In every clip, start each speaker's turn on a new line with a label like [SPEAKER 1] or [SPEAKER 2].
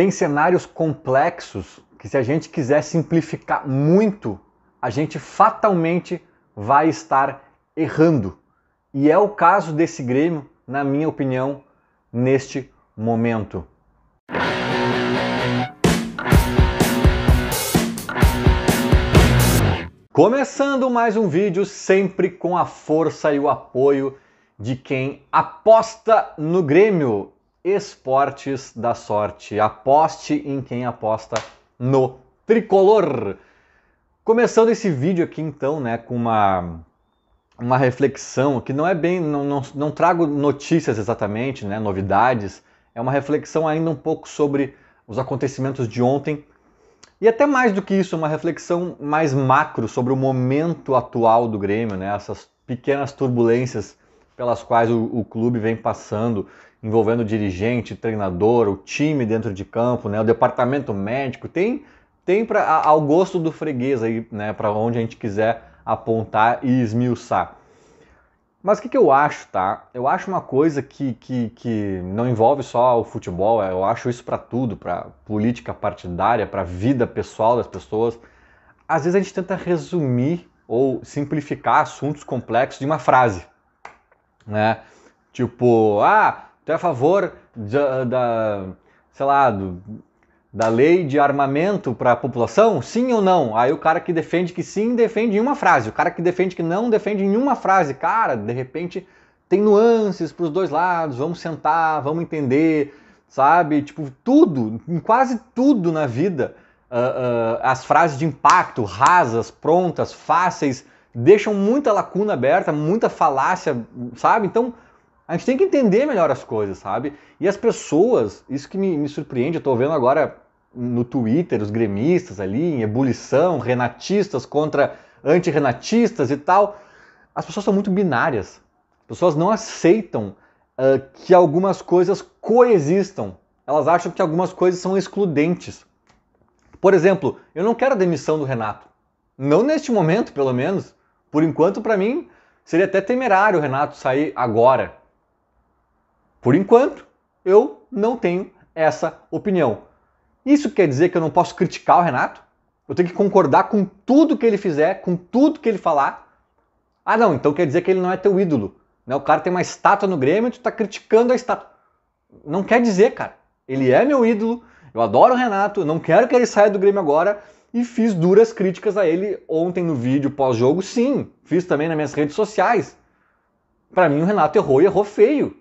[SPEAKER 1] tem cenários complexos que, se a gente quiser simplificar muito, a gente fatalmente vai estar errando. E é o caso desse Grêmio, na minha opinião, neste momento. Começando mais um vídeo, sempre com a força e o apoio de quem aposta no Grêmio. Esportes da Sorte. Aposte em quem aposta no tricolor. Começando esse vídeo aqui então, né, com uma uma reflexão que não é bem, não, não, não trago notícias exatamente, né, novidades, é uma reflexão ainda um pouco sobre os acontecimentos de ontem e até mais do que isso, uma reflexão mais macro sobre o momento atual do Grêmio, né, essas pequenas turbulências pelas quais o, o clube vem passando envolvendo dirigente, treinador, o time dentro de campo, né, o departamento médico, tem tem para ao gosto do freguês aí, né, para onde a gente quiser apontar e esmiuçar. Mas o que, que eu acho, tá? Eu acho uma coisa que, que, que não envolve só o futebol, é, eu acho isso para tudo, para política partidária, para vida pessoal das pessoas. Às vezes a gente tenta resumir ou simplificar assuntos complexos de uma frase, né? Tipo, ah, Tu então, é a favor da, ah, da sei lá, do, da lei de armamento para a população? Sim ou não? Aí o cara que defende que sim defende em uma frase, o cara que defende que não defende em uma frase. Cara, de repente tem nuances para os dois lados, vamos sentar, vamos entender, sabe? Tipo, tudo, em quase tudo na vida, uh, uh, as frases de impacto, rasas, prontas, fáceis, deixam muita lacuna aberta, muita falácia, sabe? Então a gente tem que entender melhor as coisas, sabe? E as pessoas, isso que me, me surpreende, eu tô vendo agora no Twitter os gremistas ali em ebulição, renatistas contra antirrenatistas e tal. As pessoas são muito binárias. As pessoas não aceitam uh, que algumas coisas coexistam. Elas acham que algumas coisas são excludentes. Por exemplo, eu não quero a demissão do Renato. Não neste momento, pelo menos. Por enquanto, para mim, seria até temerário o Renato sair agora. Por enquanto, eu não tenho essa opinião. Isso quer dizer que eu não posso criticar o Renato? Eu tenho que concordar com tudo que ele fizer, com tudo que ele falar? Ah, não, então quer dizer que ele não é teu ídolo. Né? O cara tem uma estátua no Grêmio e tu tá criticando a estátua. Não quer dizer, cara. Ele é meu ídolo, eu adoro o Renato, não quero que ele saia do Grêmio agora e fiz duras críticas a ele ontem no vídeo pós-jogo, sim. Fiz também nas minhas redes sociais. Para mim o Renato errou e errou feio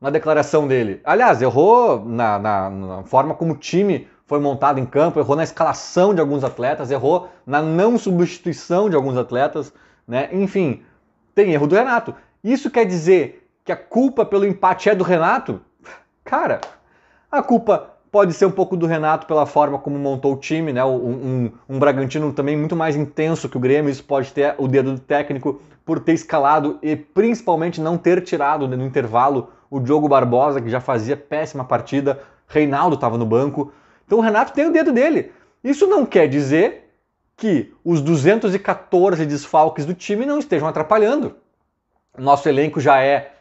[SPEAKER 1] na declaração dele. Aliás, errou na, na, na, forma como o time foi montado em campo, errou na escalação de alguns atletas, errou na não substituição de alguns atletas, né? Enfim, tem erro do Renato. Isso quer dizer que a culpa pelo empate é do Renato? Cara, a culpa pode ser um pouco do Renato pela forma como montou o time, né? Um, um, um Bragantino também muito mais intenso que o Grêmio, isso pode ter o dedo do técnico por ter escalado e principalmente não ter tirado né, no intervalo o Diogo Barbosa, que já fazia péssima partida, Reinaldo estava no banco. Então o Renato tem o dedo dele. Isso não quer dizer que os 214 desfalques do time não estejam atrapalhando. Nosso elenco já é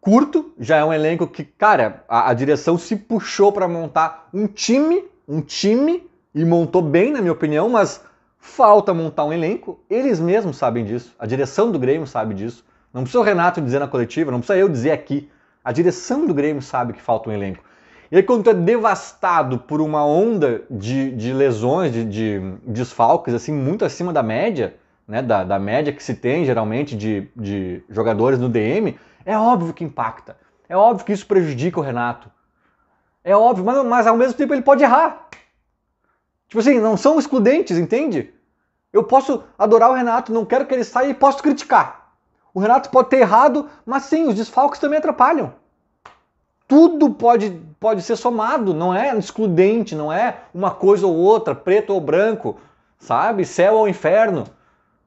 [SPEAKER 1] curto, já é um elenco que, cara, a, a direção se puxou para montar um time, um time, e montou bem, na minha opinião, mas falta montar um elenco. Eles mesmos sabem disso, a direção do Grêmio sabe disso. Não precisa o Renato dizer na coletiva, não precisa eu dizer aqui. A direção do Grêmio sabe que falta um elenco. E aí, quando tu é devastado por uma onda de, de lesões, de, de, desfalques, assim, muito acima da média, né, da, da média que se tem geralmente de, de jogadores no DM, é óbvio que impacta. É óbvio que isso prejudica o Renato. É óbvio, mas, mas ao mesmo tempo ele pode errar. Tipo assim, não são excludentes, entende? Eu posso adorar o Renato, não quero que ele saia e posso criticar. O Renato pode ter errado, mas sim, os desfalques também atrapalham. Tudo pode, pode ser somado, não é excludente, não é uma coisa ou outra, preto ou branco, sabe? Céu ou inferno.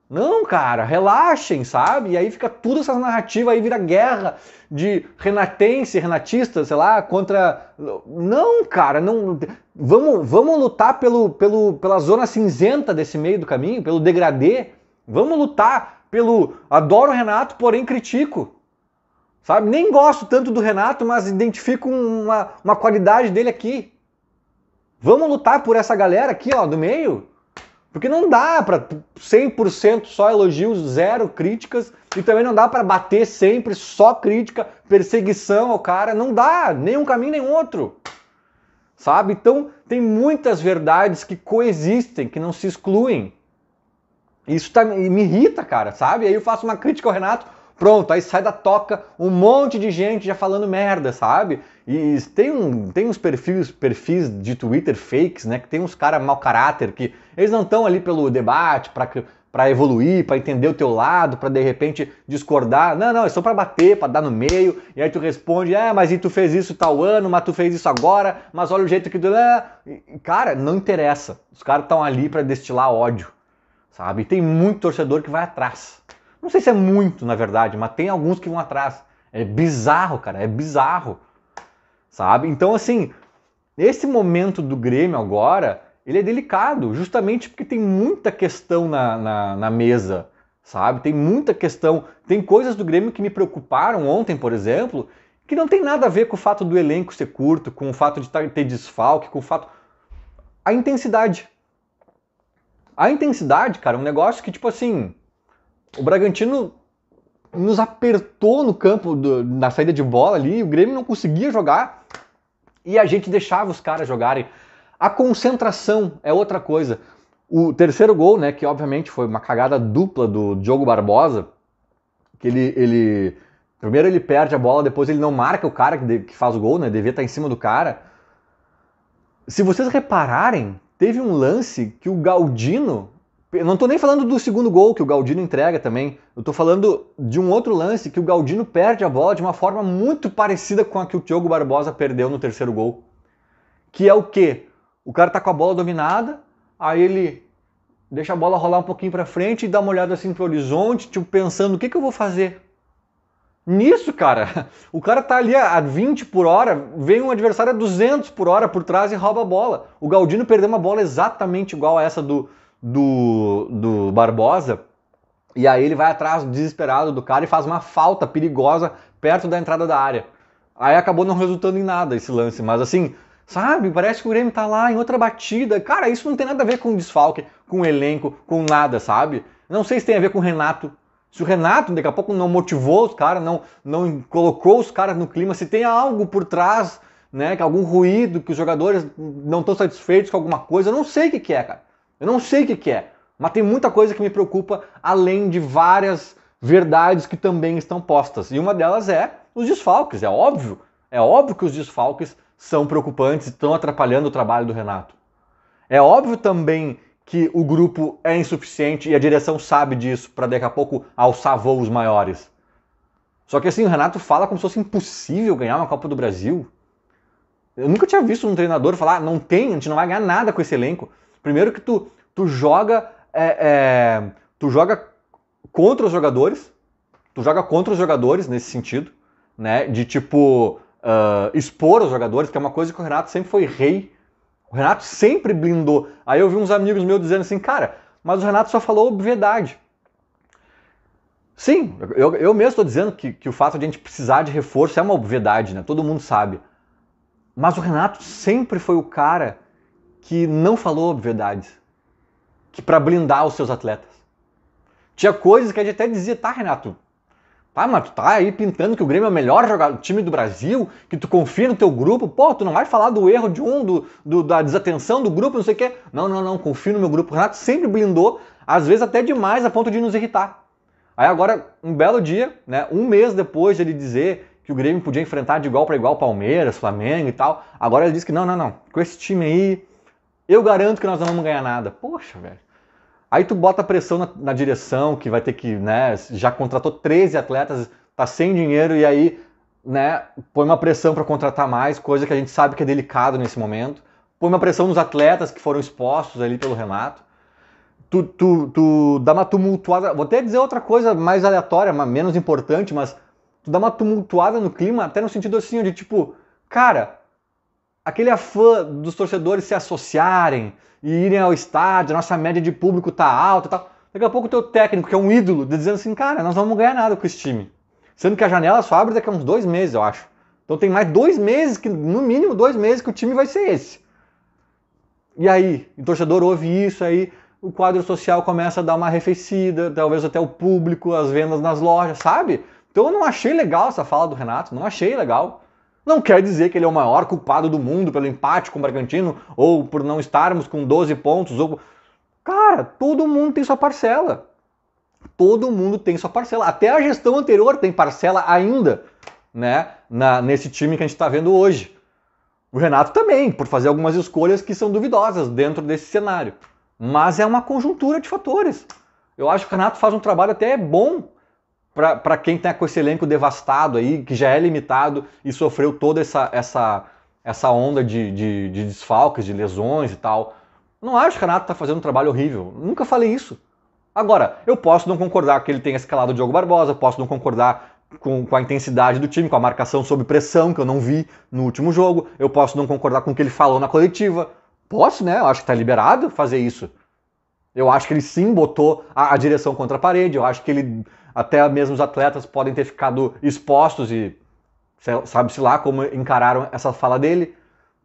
[SPEAKER 1] Não, cara, relaxem, sabe? E aí fica tudo essa narrativa aí vira guerra de renatense, renatista, sei lá, contra Não, cara, não vamos, vamos lutar pelo, pelo pela zona cinzenta desse meio do caminho, pelo degradê. Vamos lutar pelo adoro o Renato, porém critico. Sabe? Nem gosto tanto do Renato, mas identifico uma, uma qualidade dele aqui. Vamos lutar por essa galera aqui, ó, do meio? Porque não dá para 100% só elogios, zero críticas, e também não dá para bater sempre só crítica, perseguição ao cara, não dá, nem um caminho nem outro. Sabe? Então, tem muitas verdades que coexistem, que não se excluem. Isso tá, me irrita, cara, sabe? Aí eu faço uma crítica ao Renato, pronto, aí sai da toca um monte de gente já falando merda, sabe? E tem, um, tem uns perfis, perfis de Twitter fakes, né? Que tem uns caras mau caráter que eles não estão ali pelo debate, pra, para evoluir, para entender o teu lado, para de repente discordar. Não, não, é só pra bater, pra dar no meio. E aí tu responde, é, mas e tu fez isso tal ano, mas tu fez isso agora, mas olha o jeito que tu. Ah", cara, não interessa. Os caras estão ali para destilar ódio sabe? Tem muito torcedor que vai atrás. Não sei se é muito, na verdade, mas tem alguns que vão atrás. É bizarro, cara, é bizarro, sabe? Então, assim, esse momento do Grêmio agora, ele é delicado, justamente porque tem muita questão na, na, na mesa, sabe? Tem muita questão, tem coisas do Grêmio que me preocuparam ontem, por exemplo, que não tem nada a ver com o fato do elenco ser curto, com o fato de tá, ter desfalque, com o fato... A intensidade, a intensidade, cara, é um negócio que, tipo assim, o Bragantino nos apertou no campo do, na saída de bola ali, o Grêmio não conseguia jogar e a gente deixava os caras jogarem. A concentração é outra coisa. O terceiro gol, né, que obviamente foi uma cagada dupla do Diogo Barbosa, que ele, ele primeiro ele perde a bola, depois ele não marca o cara que, de, que faz o gol, né, devia estar em cima do cara. Se vocês repararem, Teve um lance que o Galdino. Eu não estou nem falando do segundo gol que o Galdino entrega também. Eu estou falando de um outro lance que o Galdino perde a bola de uma forma muito parecida com a que o Tiago Barbosa perdeu no terceiro gol. Que é o quê? O cara tá com a bola dominada, aí ele deixa a bola rolar um pouquinho para frente e dá uma olhada assim pro horizonte, tipo pensando o que, que eu vou fazer. Nisso, cara, o cara tá ali a 20 por hora, vem um adversário a 200 por hora por trás e rouba a bola. O Galdino perdeu uma bola exatamente igual a essa do, do, do Barbosa. E aí ele vai atrás desesperado do cara e faz uma falta perigosa perto da entrada da área. Aí acabou não resultando em nada esse lance, mas assim, sabe? Parece que o Grêmio tá lá em outra batida. Cara, isso não tem nada a ver com desfalque, com elenco, com nada, sabe? Não sei se tem a ver com o Renato, se o Renato daqui a pouco não motivou os caras, não, não colocou os caras no clima, se tem algo por trás, né, que algum ruído, que os jogadores não estão satisfeitos com alguma coisa, eu não sei o que, que é, cara. Eu não sei o que, que é. Mas tem muita coisa que me preocupa, além de várias verdades que também estão postas. E uma delas é os desfalques, é óbvio. É óbvio que os desfalques são preocupantes e estão atrapalhando o trabalho do Renato. É óbvio também que o grupo é insuficiente e a direção sabe disso para daqui a pouco alçar voos maiores. Só que assim, o Renato fala como se fosse impossível ganhar uma Copa do Brasil. Eu nunca tinha visto um treinador falar, ah, não tem, a gente não vai ganhar nada com esse elenco. Primeiro que tu, tu joga é, é, tu joga contra os jogadores, tu joga contra os jogadores nesse sentido, né? De tipo uh, expor os jogadores, que é uma coisa que o Renato sempre foi rei o Renato sempre blindou. Aí eu vi uns amigos meus dizendo assim, cara, mas o Renato só falou obviedade. Sim, eu, eu mesmo estou dizendo que, que o fato de a gente precisar de reforço é uma obviedade, né? Todo mundo sabe. Mas o Renato sempre foi o cara que não falou obviedades, que para blindar os seus atletas. Tinha coisas que a gente até dizia, tá, Renato, Tá, mas tu tá aí pintando que o Grêmio é o melhor jogador, time do Brasil, que tu confia no teu grupo. Pô, tu não vai falar do erro de um, do, do da desatenção do grupo, não sei o quê. Não, não, não, confio no meu grupo. O Renato sempre blindou, às vezes até demais, a ponto de nos irritar. Aí agora, um belo dia, né, um mês depois de ele dizer que o Grêmio podia enfrentar de igual para igual Palmeiras, Flamengo e tal, agora ele diz que não, não, não, com esse time aí, eu garanto que nós não vamos ganhar nada. Poxa, velho. Aí tu bota pressão na, na, direção, que vai ter que, né, já contratou 13 atletas, tá sem dinheiro e aí, né, põe uma pressão para contratar mais, coisa que a gente sabe que é delicado nesse momento. Põe uma pressão nos atletas que foram expostos ali pelo Renato. Tu, tu, tu dá uma tumultuada, vou até dizer outra coisa mais aleatória, menos importante, mas tu dá uma tumultuada no clima, até no sentido assim, de tipo, cara, aquele afã dos torcedores se associarem, e irem ao estádio, nossa média de público tá alta e tal. Daqui a pouco o teu técnico, que é um ídolo, tá dizendo assim, cara, nós não vamos ganhar nada com esse time. Sendo que a janela só abre daqui a uns dois meses, eu acho. Então tem mais dois meses, que no mínimo dois meses que o time vai ser esse. E aí, o torcedor ouve isso, aí o quadro social começa a dar uma arrefecida, talvez até o público, as vendas nas lojas, sabe? Então eu não achei legal essa fala do Renato, não achei legal. Não quer dizer que ele é o maior culpado do mundo pelo empate com o Bragantino ou por não estarmos com 12 pontos. Ou... Cara, todo mundo tem sua parcela. Todo mundo tem sua parcela. Até a gestão anterior tem parcela ainda né, na, nesse time que a gente está vendo hoje. O Renato também, por fazer algumas escolhas que são duvidosas dentro desse cenário. Mas é uma conjuntura de fatores. Eu acho que o Renato faz um trabalho até bom para quem tá com esse elenco devastado aí, que já é limitado e sofreu toda essa, essa, essa onda de, de, de desfalques, de lesões e tal. Não acho que o Renato tá fazendo um trabalho horrível. Nunca falei isso. Agora, eu posso não concordar que ele tenha escalado o Diogo Barbosa, posso não concordar com, com, a intensidade do time, com a marcação sob pressão que eu não vi no último jogo. Eu posso não concordar com o que ele falou na coletiva. Posso, né? Eu acho que está liberado fazer isso. Eu acho que ele sim botou a, a direção contra a parede. Eu acho que ele até mesmo os atletas podem ter ficado expostos e sabe-se lá como encararam essa fala dele,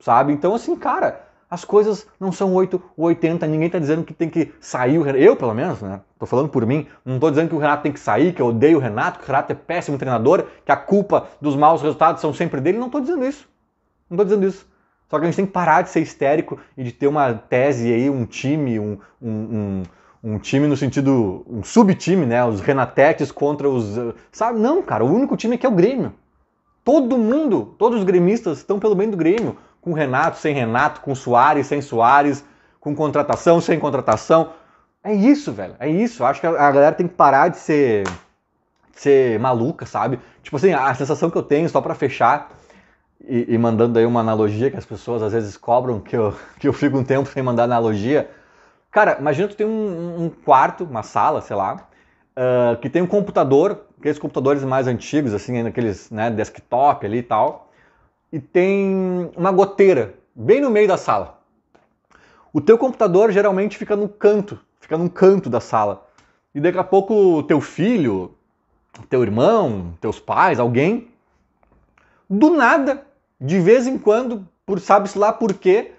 [SPEAKER 1] sabe? Então, assim, cara, as coisas não são 8 ou 80, ninguém tá dizendo que tem que sair o Renato. Eu, pelo menos, né? Tô falando por mim, não tô dizendo que o Renato tem que sair, que eu odeio o Renato, que o Renato é péssimo treinador, que a culpa dos maus resultados são sempre dele. Não tô dizendo isso. Não tô dizendo isso. Só que a gente tem que parar de ser histérico e de ter uma tese aí, um time, um, um, um um time no sentido, um subtime, né? Os Renatetes contra os. Eh, sabe? Não, cara, o único time aqui é o Grêmio. Todo mundo, todos os gremistas estão pelo bem do Grêmio. Com Renato, sem Renato, com Soares, sem Soares, com contratação, sem contratação. É isso, velho. É isso. acho que a galera tem que parar de ser, de ser maluca, sabe? Tipo assim, a sensação que eu tenho, só para fechar, e, e mandando aí uma analogia que as pessoas às vezes cobram, que eu, que eu fico um tempo sem mandar analogia Cara, imagina tu tem um, um quarto, uma sala, sei lá, uh, que tem um computador, aqueles computadores mais antigos, assim, naqueles né, desktop ali e tal, e tem uma goteira bem no meio da sala. O teu computador geralmente fica no canto, fica num canto da sala. E daqui a pouco o teu filho, teu irmão, teus pais, alguém, do nada, de vez em quando, por sabe-se lá por quê,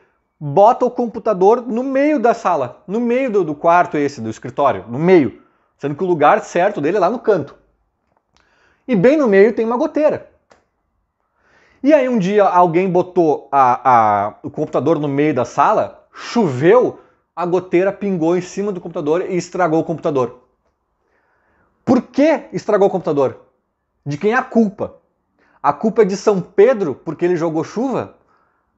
[SPEAKER 1] bota o computador no meio da sala, no meio do, do quarto esse, do escritório, no meio. Sendo que o lugar certo dele é lá no canto. E bem no meio tem uma goteira. E aí um dia alguém botou a, a, o computador no meio da sala, choveu, a goteira pingou em cima do computador e estragou o computador. Por que estragou o computador? De quem é a culpa? A culpa é de São Pedro porque ele jogou chuva?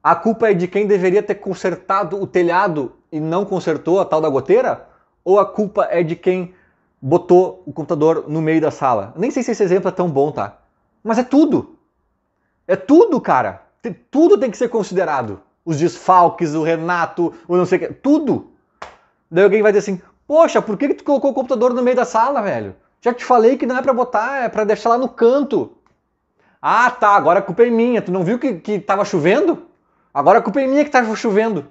[SPEAKER 1] A culpa é de quem deveria ter consertado o telhado e não consertou a tal da goteira? Ou a culpa é de quem botou o computador no meio da sala? Nem sei se esse exemplo é tão bom, tá? Mas é tudo. É tudo, cara. Tudo tem que ser considerado. Os desfalques, o Renato, o não sei o que. Tudo. Daí alguém vai dizer assim: Poxa, por que, que tu colocou o computador no meio da sala, velho? Já te falei que não é para botar, é para deixar lá no canto. Ah, tá, agora a culpa é minha. Tu não viu que, que tava chovendo? Agora a culpa é minha que tava tá chovendo.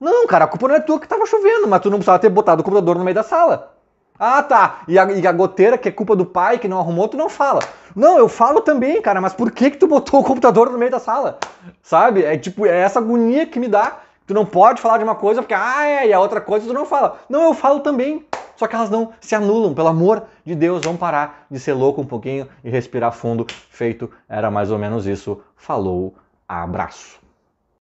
[SPEAKER 1] Não, cara, a culpa não é tua que tava chovendo, mas tu não precisava ter botado o computador no meio da sala. Ah, tá. E a, e a, goteira, que é culpa do pai, que não arrumou, tu não fala. Não, eu falo também, cara, mas por que que tu botou o computador no meio da sala? Sabe? É tipo, é essa agonia que me dá. Tu não pode falar de uma coisa porque, ah, é, e a outra coisa tu não fala. Não, eu falo também. Só que elas não se anulam. Pelo amor de Deus, vão parar de ser louco um pouquinho e respirar fundo. Feito, era mais ou menos isso. Falou, abraço.